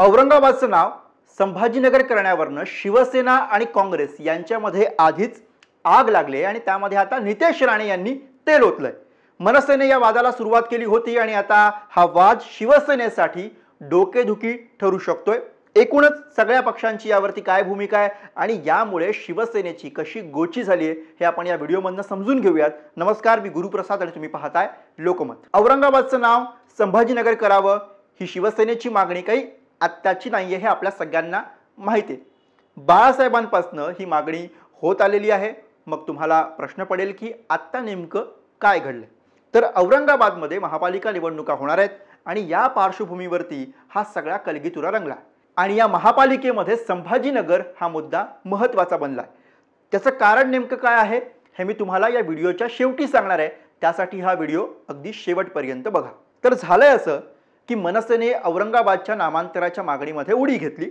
औरंगाबादचं नाव संभाजीनगर करण्यावरनं शिवसेना आणि काँग्रेस यांच्यामध्ये आधीच आग लागली आणि त्यामध्ये आता नितेश राणे यांनी तेल ओतलंय मनसेने या वादाला सुरुवात केली होती आणि आता हा वाद शिवसेनेसाठी डोकेदुखी ठरू शकतोय एकूणच सगळ्या पक्षांची यावरती काय भूमिका आहे आणि यामुळे शिवसेनेची कशी गोची झाली आहे हे आपण या व्हिडिओमधनं समजून घेऊयात नमस्कार मी गुरुप्रसाद आणि तुम्ही पाहताय लोकमत औरंगाबादचं नाव संभाजीनगर करावं ही शिवसेनेची मागणी काही आत्ताची नाही आहे हे आपल्या सगळ्यांना माहिती आहे बाळासाहेबांपासनं ही मागणी होत आलेली आहे मग तुम्हाला प्रश्न पडेल की आत्ता नेमकं काय घडलं तर औरंगाबादमध्ये महापालिका निवडणुका होणार आहेत आणि या पार्श्वभूमीवरती हा सगळा कलगीतुरा रंगला आणि या महापालिकेमध्ये संभाजीनगर हा मुद्दा महत्त्वाचा बनला त्याचं कारण नेमकं काय आहे हे मी तुम्हाला या व्हिडिओच्या शेवटी सांगणार आहे त्यासाठी हा व्हिडिओ अगदी शेवटपर्यंत बघा तर झालंय असं की मनसेने औरंगाबादच्या नामांतराच्या मागणीमध्ये उडी घेतली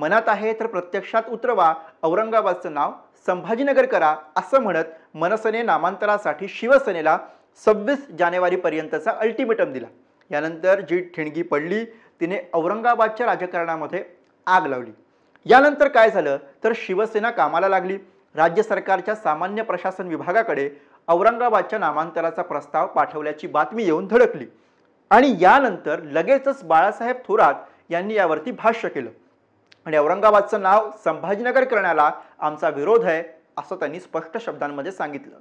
मनात आहे तर प्रत्यक्षात उतरवा औरंगाबादचं नाव संभाजीनगर करा असं म्हणत मनसेने नामांतरासाठी शिवसेनेला सव्वीस जानेवारीपर्यंतचा अल्टिमेटम दिला यानंतर जी ठिणगी पडली तिने औरंगाबादच्या राजकारणामध्ये आग लावली यानंतर काय झालं तर शिवसेना कामाला लागली राज्य सरकारच्या सामान्य प्रशासन विभागाकडे औरंगाबादच्या नामांतराचा प्रस्ताव पाठवल्याची बातमी येऊन धडकली आणि यानंतर लगेचच बाळासाहेब थोरात यांनी यावरती भाष्य केलं आणि औरंगाबादचं नाव संभाजीनगर करण्याला आमचा विरोध आहे असं त्यांनी स्पष्ट शब्दांमध्ये सांगितलं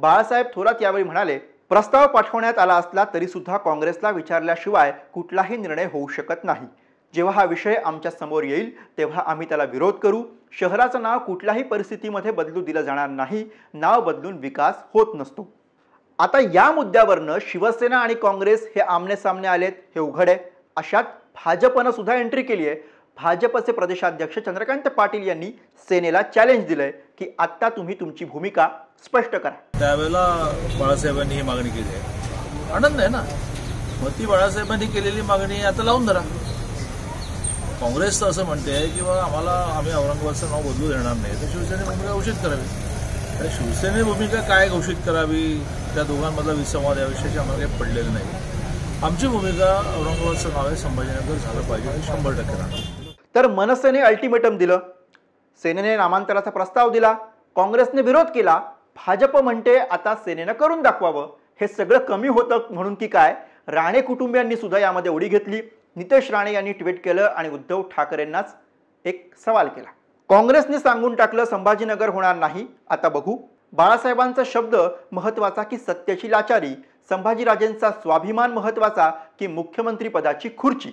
बाळासाहेब थोरात यावेळी म्हणाले प्रस्ताव पाठवण्यात आला असला तरी सुद्धा काँग्रेसला विचारल्याशिवाय कुठलाही निर्णय होऊ शकत नाही जेव्हा हा विषय आमच्या समोर येईल तेव्हा आम्ही त्याला विरोध करू शहराचं नाव कुठल्याही परिस्थितीमध्ये बदलू दिलं जाणार नाही नाव बदलून विकास होत नसतो आता या मुद्द्यावरनं शिवसेना आणि काँग्रेस हे आमने सामने आलेत हे उघड आहे अशात भाजपनं सुद्धा एंट्री केली आहे भाजपचे प्रदेशाध्यक्ष चंद्रकांत पाटील यांनी सेनेला चॅलेंज दिलंय की आता तुम्ही तुमची भूमिका स्पष्ट करा त्यावेळेला बाळासाहेबांनी ही मागणी केली आहे आनंद आहे ना मग ती बाळासाहेबांनी केलेली मागणी आता लावून धरा काँग्रेस तर असं म्हणते की बाबा आम्हाला आम्ही औरंगाबादचं नाव बदलू देणार नाही तर शिवसेने भूमिका करावी शिवसेने भूमिका काय घोषित करावी त्या दोघांमधला विसंवाद याविषयी आम्हाला काही पडलेलं नाही आमची भूमिका औरंगाबादचं नाव आहे संभाजीनगर झालं पाहिजे शंभर टक्के तर मनसेने अल्टिमेटम दिलं सेनेने नामांतराचा प्रस्ताव दिला काँग्रेसने विरोध केला भाजप म्हणते आता सेनेनं करून दाखवावं हे सगळं कमी होतं म्हणून की काय राणे कुटुंबियांनी सुद्धा यामध्ये उडी घेतली नितेश राणे यांनी ट्विट केलं आणि उद्धव ठाकरेंनाच एक सवाल केला काँग्रेसने सांगून टाकलं संभाजीनगर होणार नाही आता बघू बाळासाहेबांचा शब्द महत्वाचा की सत्याची लाचारी संभाजीराजेंचा स्वाभिमान महत्वाचा की मुख्यमंत्री पदाची खुर्ची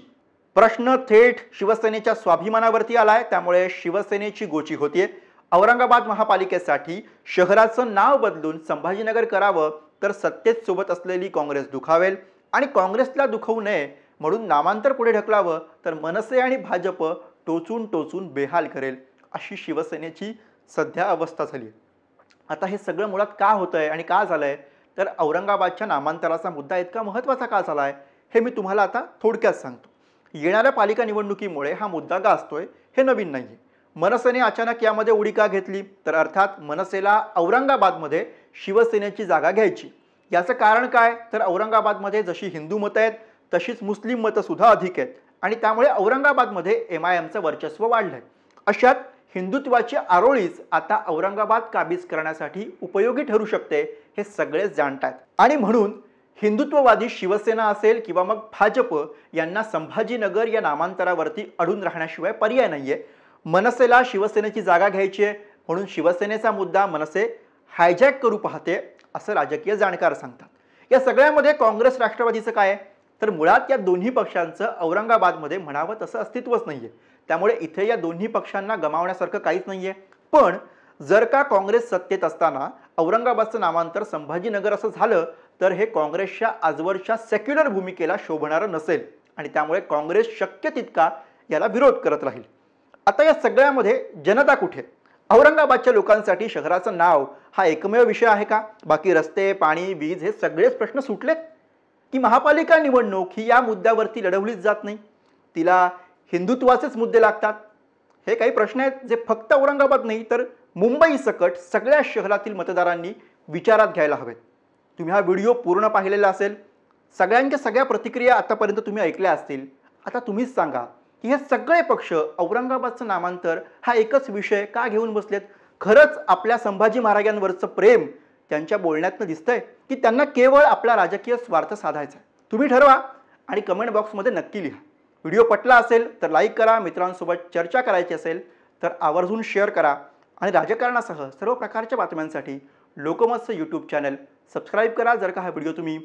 प्रश्न थेट शिवसेनेच्या स्वाभिमानावरती आलाय त्यामुळे शिवसेनेची गोची होतीये औरंगाबाद महापालिकेसाठी शहराचं नाव बदलून संभाजीनगर करावं तर सत्तेत सोबत असलेली काँग्रेस दुखावेल आणि काँग्रेसला दुखवू नये म्हणून नामांतर पुढे ढकलावं तर मनसे आणि भाजप टोचून टोचून बेहाल करेल अशी शिवसेनेची सध्या अवस्था झाली आता हे सगळं मुळात का होत आहे आणि का झालंय तर औरंगाबादच्या नामांतराचा मुद्दा इतका महत्त्वाचा का झाला आहे हे मी तुम्हाला आता थोडक्यात सांगतो येणाऱ्या पालिका निवडणुकीमुळे हा मुद्दा गाजतोय हे नवीन नाही आहे मनसेने अचानक यामध्ये उडी का घेतली तर अर्थात मनसेला औरंगाबादमध्ये शिवसेनेची जागा घ्यायची याचं कारण काय तर औरंगाबादमध्ये जशी हिंदू मतं आहेत तशीच मुस्लिम मतंसुद्धा अधिक आहेत आणि त्यामुळे औरंगाबादमध्ये एम आय एमचं वर्चस्व वाढलं आहे अशात हिंदुत्वाची आरोळीच आता औरंगाबाद काबीज करण्यासाठी उपयोगी ठरू शकते हे सगळेच जाणतात आणि म्हणून हिंदुत्ववादी शिवसेना असेल किंवा मग भाजप यांना संभाजीनगर या नामांतरावरती अडून राहण्याशिवाय पर्याय नाहीये मनसेला शिवसेनेची जागा घ्यायची आहे म्हणून शिवसेनेचा मुद्दा मनसे हायजॅक करू पाहते असं राजकीय जाणकार सांगतात या सगळ्यामध्ये काँग्रेस राष्ट्रवादीचं काय तर मुळात या दोन्ही पक्षांचं औरंगाबादमध्ये म्हणावं तसं अस्तित्वच नाहीये त्यामुळे इथे या दोन्ही पक्षांना गमावण्यासारखं काहीच नाहीये पण जर का काँग्रेस सत्तेत असताना औरंगाबादचं नामांतर संभाजीनगर असं झालं तर हे काँग्रेसच्या आजवरच्या सेक्युलर भूमिकेला शोभणारं नसेल आणि त्यामुळे काँग्रेस शक्य तितका याला विरोध करत राहील आता या सगळ्यामध्ये जनता कुठे औरंगाबादच्या लोकांसाठी शहराचं नाव हा एकमेव विषय आहे का बाकी रस्ते पाणी वीज हे सगळेच प्रश्न सुटलेत की महापालिका निवडणूक ही या मुद्द्यावरती लढवलीच जात नाही तिला हिंदुत्वाचेच मुद्दे लागतात हे काही प्रश्न आहेत जे फक्त औरंगाबाद नाही तर मुंबई सकट सगळ्या शहरातील मतदारांनी विचारात घ्यायला हवेत तुम्ही हा व्हिडिओ पूर्ण पाहिलेला असेल सगळ्यांच्या सगळ्या प्रतिक्रिया आतापर्यंत तुम्ही ऐकल्या असतील आता तुम्हीच सांगा की हे सगळे पक्ष औरंगाबादचं नामांतर हा एकच विषय का घेऊन बसलेत खरंच आपल्या संभाजी महाराजांवरचं प्रेम त्यांच्या बोलण्यातनं दिसतंय की त्यांना केवळ आपला राजकीय स्वार्थ साधायचा आहे तुम्ही ठरवा आणि कमेंट बॉक्समध्ये नक्की लिहा व्हिडिओ पटला असेल तर लाईक करा मित्रांसोबत चर्चा करायची असेल तर आवर्जून शेअर करा आणि राजकारणासह सर्व प्रकारच्या बातम्यांसाठी लोकमतचं यूट्यूब चॅनल सबस्क्राईब करा जर का हा व्हिडिओ तुम्ही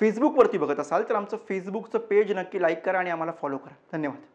फेसबुकवरती बघत असाल तर आमचं फेसबुकचं पेज नक्की लाईक करा आणि आम्हाला फॉलो करा धन्यवाद